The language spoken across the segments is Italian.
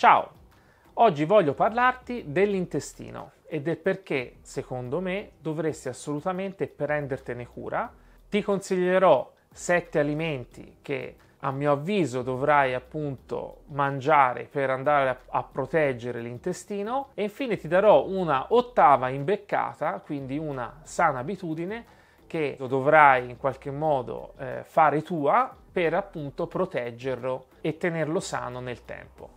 Ciao! Oggi voglio parlarti dell'intestino e del perché, secondo me, dovresti assolutamente prendertene cura. Ti consiglierò 7 alimenti che a mio avviso dovrai appunto mangiare per andare a, a, proteggere l'intestino e infine ti darò una ottava imbeccata, quindi una sana abitudine che dovrai in qualche modo eh, fare tua per appunto proteggerlo e tenerlo sano nel tempo.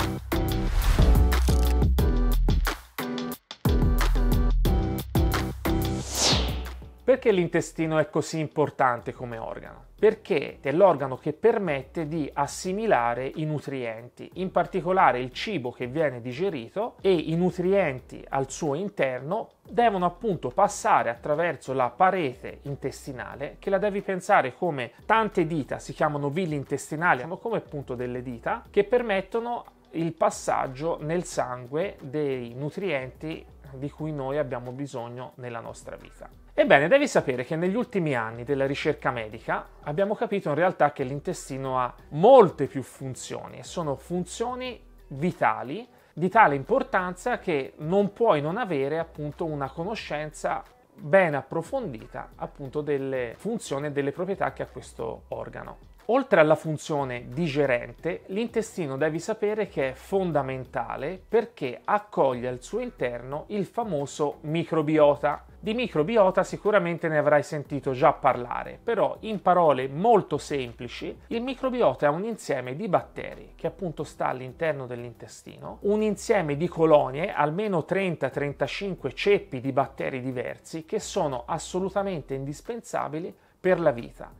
Perché l'intestino è così importante come organo? Perché è l'organo che permette di assimilare i nutrienti, in particolare il cibo che viene digerito e i nutrienti al suo interno devono appunto passare attraverso la parete intestinale che la devi pensare come tante dita, si chiamano villi intestinali, sono come appunto delle dita che permettono il passaggio nel sangue dei nutrienti di cui noi abbiamo bisogno nella nostra vita. Ebbene, devi sapere che negli ultimi anni della ricerca medica abbiamo capito in realtà che l'intestino ha molte più funzioni e sono funzioni vitali di tale importanza che non puoi non avere appunto una conoscenza ben approfondita appunto delle funzioni e delle proprietà che ha questo organo. Oltre alla funzione digerente, l'intestino devi sapere che è fondamentale perché accoglie al suo interno il famoso microbiota. Di microbiota sicuramente ne avrai sentito già parlare, però in parole molto semplici, il microbiota è un insieme di batteri che appunto sta all'interno dell'intestino, un insieme di colonie, almeno 30-35 ceppi di batteri diversi che sono assolutamente indispensabili per la vita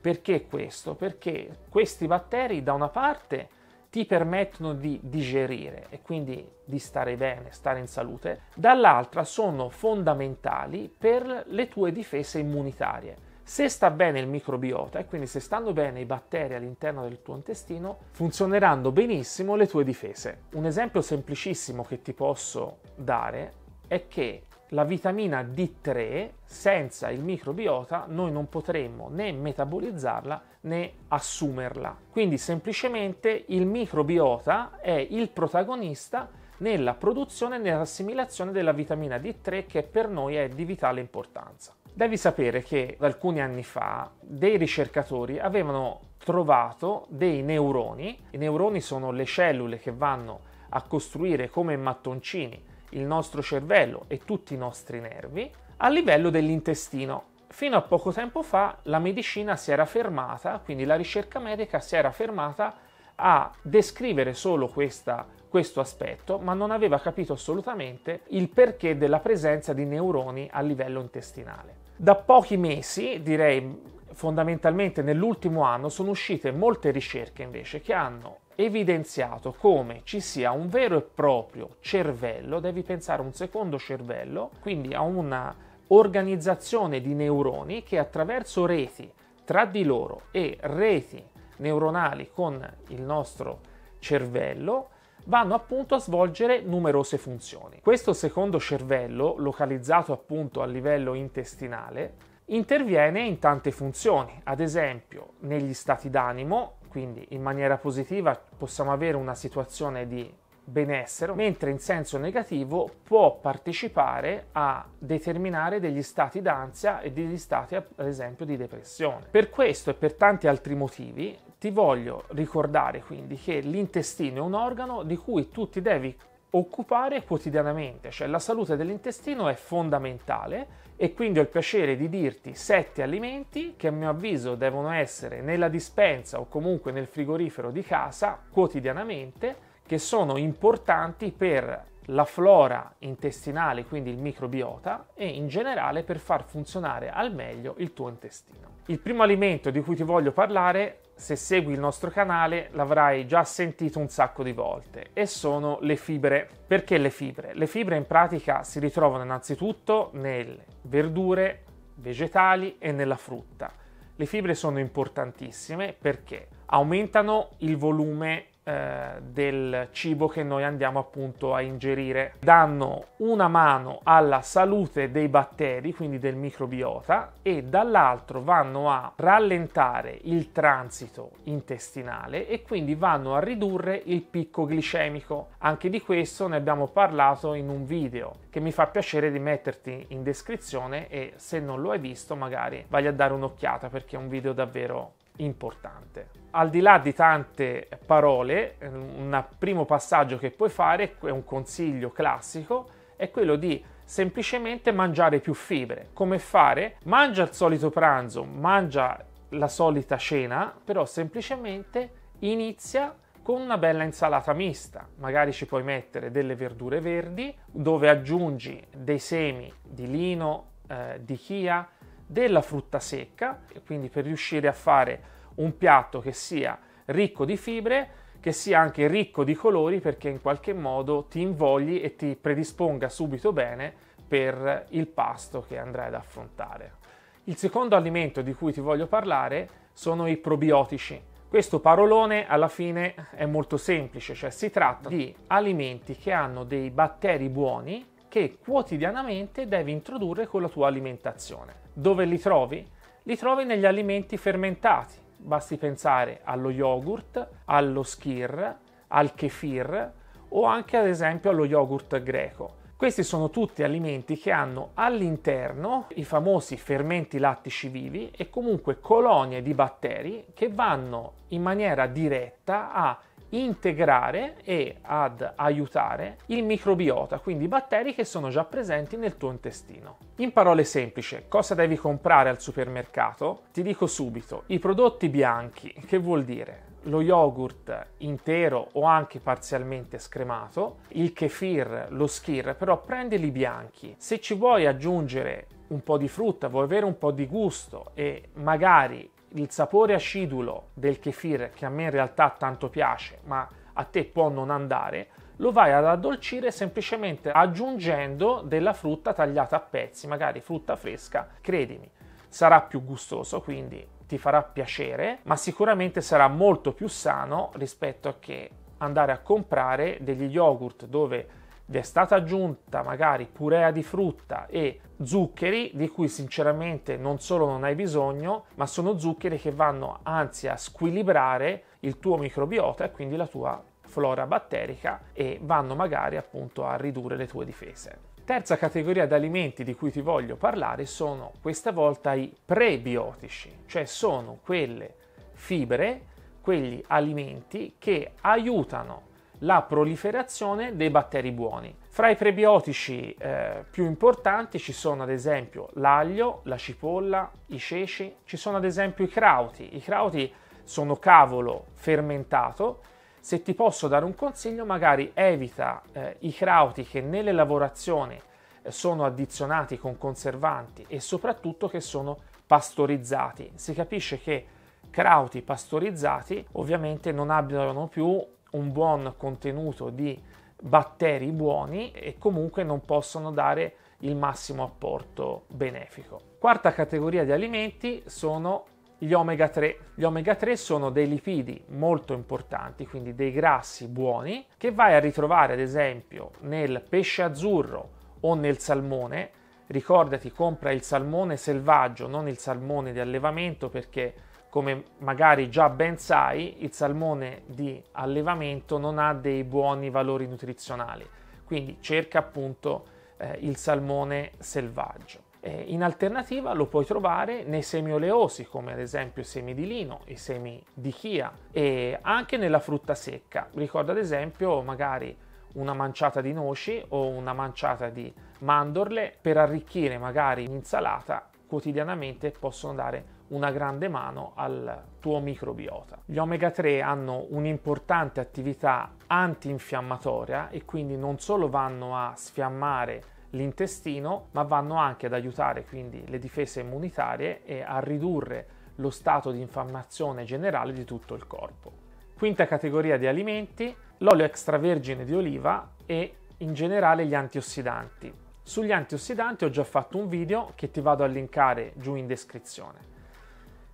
perché questo? Perché questi batteri da una parte ti permettono di digerire e quindi di stare bene, stare in salute, dall'altra sono fondamentali per le tue difese immunitarie. Se sta bene il microbiota e quindi se stanno bene i batteri all'interno del tuo intestino, funzioneranno benissimo le tue difese. Un esempio semplicissimo che ti posso dare è che la vitamina D3 senza il microbiota noi non potremmo né metabolizzarla né assumerla. Quindi semplicemente il microbiota è il protagonista nella produzione e nell'assimilazione della vitamina D3 che per noi è di vitale importanza. Devi sapere che alcuni anni fa dei ricercatori avevano trovato dei neuroni, i neuroni sono le cellule che vanno a costruire come mattoncini il nostro cervello e tutti i nostri nervi a livello dell'intestino. Fino a poco tempo fa la medicina si era fermata, quindi la ricerca medica si era fermata a descrivere solo questa, questo aspetto, ma non aveva capito assolutamente il perché della presenza di neuroni a livello intestinale. Da pochi mesi, direi fondamentalmente nell'ultimo anno sono uscite molte ricerche invece che hanno evidenziato come ci sia un vero e proprio cervello, devi pensare a un secondo cervello, quindi a una organizzazione di neuroni che attraverso reti tra di loro e reti neuronali con il nostro cervello vanno appunto a svolgere numerose funzioni. Questo secondo cervello, localizzato appunto a livello intestinale, interviene in tante funzioni, ad esempio negli stati d'animo, quindi in maniera positiva possiamo avere una situazione di benessere, mentre in senso negativo può partecipare a determinare degli stati d'ansia e degli stati ad esempio di depressione. Per questo e per tanti altri motivi ti voglio ricordare quindi che l'intestino è un organo di cui tu ti devi occupare quotidianamente, cioè la salute dell'intestino è fondamentale e quindi ho il piacere di dirti sette alimenti che a mio avviso devono essere nella dispensa o comunque nel frigorifero di casa quotidianamente che sono importanti per la flora intestinale, quindi il microbiota, e in generale per far funzionare al meglio il tuo intestino. Il primo alimento di cui ti voglio parlare se segui il nostro canale l'avrai già sentito un sacco di volte e sono le fibre. Perché le fibre? Le fibre in pratica si ritrovano innanzitutto nelle verdure, vegetali e nella frutta. Le fibre sono importantissime perché aumentano il volume eh, del cibo che noi andiamo appunto a ingerire. Danno una mano alla salute dei batteri, quindi del microbiota, e dall'altro vanno a rallentare il transito intestinale e quindi vanno a ridurre il picco glicemico. Anche di questo ne abbiamo parlato in un video che mi fa piacere di metterti in descrizione e se non lo hai visto magari vai a dare un'occhiata perché è un video davvero importante. Al di là di tante parole, un primo passaggio che puoi fare, è un consiglio classico, è quello di semplicemente mangiare più fibre. Come fare? Mangia il solito pranzo, mangia la solita cena, però semplicemente inizia con una bella insalata mista. Magari ci puoi mettere delle verdure verdi, dove aggiungi dei semi di lino, eh, di chia, della frutta secca, quindi per riuscire a fare un piatto che sia ricco di fibre, che sia anche ricco di colori perché in qualche modo ti invogli e ti predisponga subito bene per il pasto che andrai ad affrontare. Il secondo alimento di cui ti voglio parlare sono i probiotici. Questo parolone alla fine è molto semplice, cioè si tratta di alimenti che hanno dei batteri buoni che quotidianamente devi introdurre con la tua alimentazione. Dove li trovi? Li trovi negli alimenti fermentati. Basti pensare allo yogurt, allo skir, al kefir o anche ad esempio allo yogurt greco. Questi sono tutti alimenti che hanno all'interno i famosi fermenti lattici vivi e comunque colonie di batteri che vanno in maniera diretta a integrare e ad aiutare il microbiota, quindi i batteri che sono già presenti nel tuo intestino. In parole semplici, cosa devi comprare al supermercato? Ti dico subito, i prodotti bianchi, che vuol dire? lo yogurt intero o anche parzialmente scremato, il kefir, lo skir, però prendili bianchi. Se ci vuoi aggiungere un po' di frutta, vuoi avere un po' di gusto e magari il sapore acidulo del kefir, che a me in realtà tanto piace, ma a te può non andare, lo vai ad addolcire semplicemente aggiungendo della frutta tagliata a pezzi, magari frutta fresca, credimi, sarà più gustoso, quindi ti farà piacere, ma sicuramente sarà molto più sano rispetto a che andare a comprare degli yogurt dove vi è stata aggiunta magari purea di frutta e zuccheri di cui sinceramente non solo non hai bisogno, ma sono zuccheri che vanno anzi a squilibrare il tuo microbiota e quindi la tua flora batterica e vanno magari appunto a ridurre le tue difese. Terza categoria di alimenti di cui ti voglio parlare sono questa volta i prebiotici, cioè sono quelle fibre, quegli alimenti che aiutano la proliferazione dei batteri buoni. Fra i prebiotici eh, più importanti ci sono ad esempio l'aglio, la cipolla, i ceci, ci sono ad esempio i crauti. I crauti sono cavolo fermentato. Se ti posso dare un consiglio, magari evita eh, i crauti che nelle lavorazioni eh, sono addizionati con conservanti e soprattutto che sono pastorizzati. Si capisce che crauti pastorizzati ovviamente non abbiano più un buon contenuto di batteri buoni e comunque non possono dare il massimo apporto benefico. Quarta categoria di alimenti sono gli omega 3. Gli omega 3 sono dei lipidi molto importanti, quindi dei grassi buoni, che vai a ritrovare ad esempio nel pesce azzurro o nel salmone. Ricordati, compra il salmone selvaggio, non il salmone di allevamento perché come magari già ben sai, il salmone di allevamento non ha dei buoni valori nutrizionali, quindi cerca appunto eh, il salmone selvaggio. Eh, in alternativa lo puoi trovare nei semi oleosi, come ad esempio i semi di lino, i semi di chia e anche nella frutta secca. Ricorda ad esempio magari una manciata di noci o una manciata di mandorle per arricchire magari in insalata quotidianamente possono dare una grande mano al tuo microbiota. Gli omega 3 hanno un'importante attività antinfiammatoria e quindi non solo vanno a sfiammare l'intestino, ma vanno anche ad aiutare quindi le difese immunitarie e a ridurre lo stato di infiammazione generale di tutto il corpo. Quinta categoria di alimenti, l'olio extravergine di oliva e in generale gli antiossidanti. Sugli antiossidanti ho già fatto un video che ti vado a linkare giù in descrizione.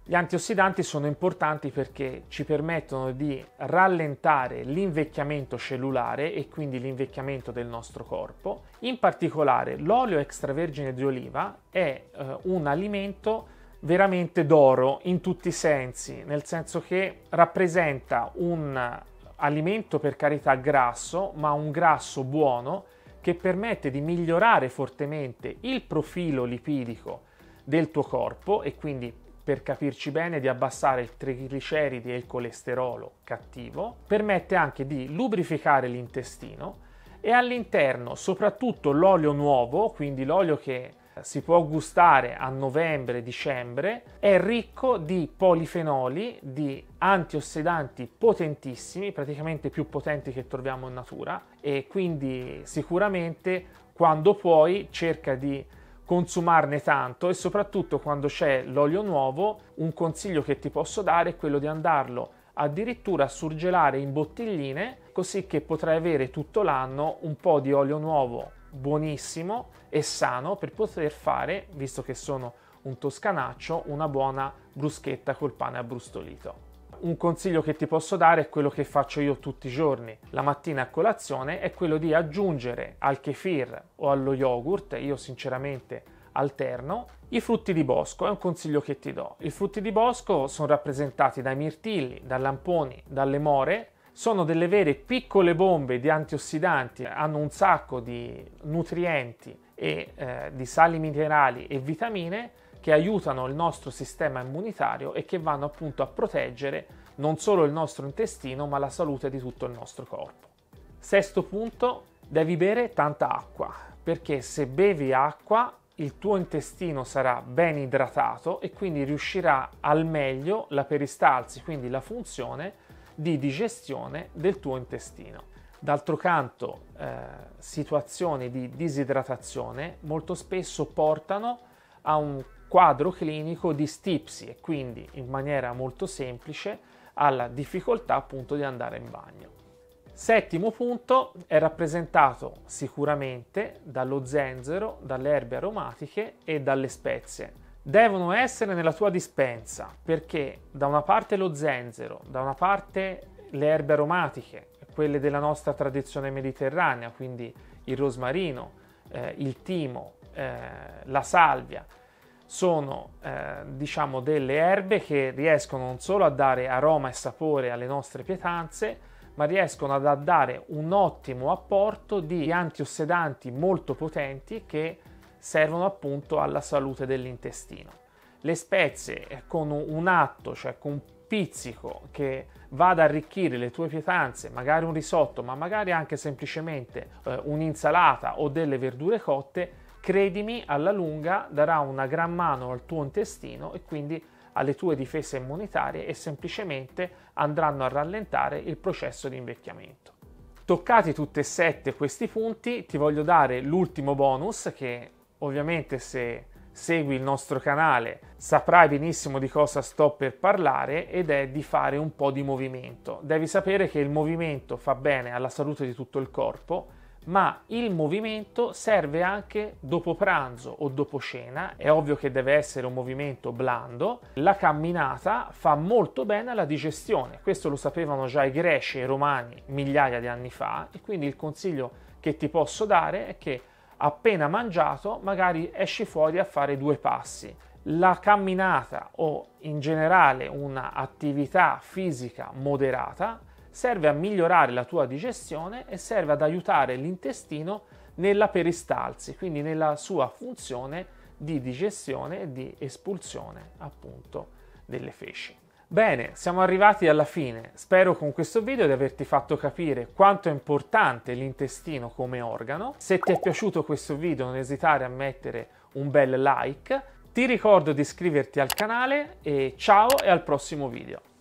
Gli antiossidanti sono importanti perché ci permettono di rallentare l'invecchiamento cellulare e quindi l'invecchiamento del nostro corpo. In particolare l'olio extravergine di oliva è eh, un alimento veramente d'oro in tutti i sensi, nel senso che rappresenta un alimento per carità grasso, ma un grasso buono che permette di migliorare fortemente il profilo lipidico del tuo corpo e quindi per capirci bene, di abbassare il trigliceridi e il colesterolo cattivo, permette anche di lubrificare l'intestino e all'interno soprattutto l'olio nuovo, quindi l'olio che si può gustare a novembre, dicembre, è ricco di polifenoli, di antiossidanti potentissimi, praticamente più potenti che troviamo in natura e quindi sicuramente quando puoi cerca di consumarne tanto e soprattutto quando c'è l'olio nuovo un consiglio che ti posso dare è quello di andarlo addirittura a surgelare in bottigline così che potrai avere tutto l'anno un po' di olio nuovo buonissimo e sano per poter fare, visto che sono un toscanaccio, una buona bruschetta col pane abbrustolito. Un consiglio che ti posso dare è quello che faccio io tutti i giorni, la mattina a colazione, è quello di aggiungere al kefir o allo yogurt, io sinceramente alterno, i frutti di bosco, è un consiglio che ti do. I frutti di bosco sono rappresentati dai mirtilli, dai lamponi, dalle more, sono delle vere piccole bombe di antiossidanti, hanno un sacco di nutrienti e eh, di sali minerali e vitamine che aiutano il nostro sistema immunitario e che vanno appunto a proteggere non solo il nostro intestino ma la salute di tutto il nostro corpo. Sesto punto, devi bere tanta acqua perché se bevi acqua il tuo intestino sarà ben idratato e quindi riuscirà al meglio la peristalsi, quindi la funzione di digestione del tuo intestino. D'altro canto, eh, situazioni di disidratazione molto spesso portano a un quadro clinico di stipsi e quindi in maniera molto semplice alla difficoltà appunto di andare in bagno. Settimo punto è rappresentato sicuramente dallo zenzero, dalle erbe aromatiche e dalle spezie. Devono essere nella tua dispensa perché da una parte lo zenzero, da una parte le erbe aromatiche, quelle della nostra tradizione mediterranea, quindi il rosmarino, eh, il timo, eh, la salvia, sono eh, diciamo delle erbe che riescono non solo a dare aroma e sapore alle nostre pietanze, ma riescono ad dare un ottimo apporto di antiossidanti molto potenti che servono appunto alla salute dell'intestino. Le spezie eh, con un atto, cioè con un pizzico che va ad arricchire le tue pietanze, magari un risotto, ma magari anche semplicemente eh, un'insalata o delle verdure cotte, credimi, alla lunga darà una gran mano al tuo intestino e quindi alle tue difese immunitarie e semplicemente andranno a rallentare il processo di invecchiamento. Toccati tutti e sette questi punti, ti voglio dare l'ultimo bonus che ovviamente se segui il nostro canale saprai benissimo di cosa sto per parlare ed è di fare un po' di movimento. Devi sapere che il movimento fa bene alla salute di tutto il corpo ma il movimento serve anche dopo pranzo o dopo cena, è ovvio che deve essere un movimento blando, la camminata fa molto bene alla digestione, questo lo sapevano già i greci e i romani migliaia di anni fa e quindi il consiglio che ti posso dare è che appena mangiato magari esci fuori a fare due passi. La camminata o in generale un'attività fisica moderata serve a migliorare la tua digestione e serve ad aiutare l'intestino nella peristalsi, quindi nella sua funzione di digestione e di espulsione appunto delle feci. Bene, siamo arrivati alla fine. Spero con questo video di averti fatto capire quanto è importante l'intestino come organo. Se ti è piaciuto questo video non esitare a mettere un bel like. Ti ricordo di iscriverti al canale e ciao e al prossimo video.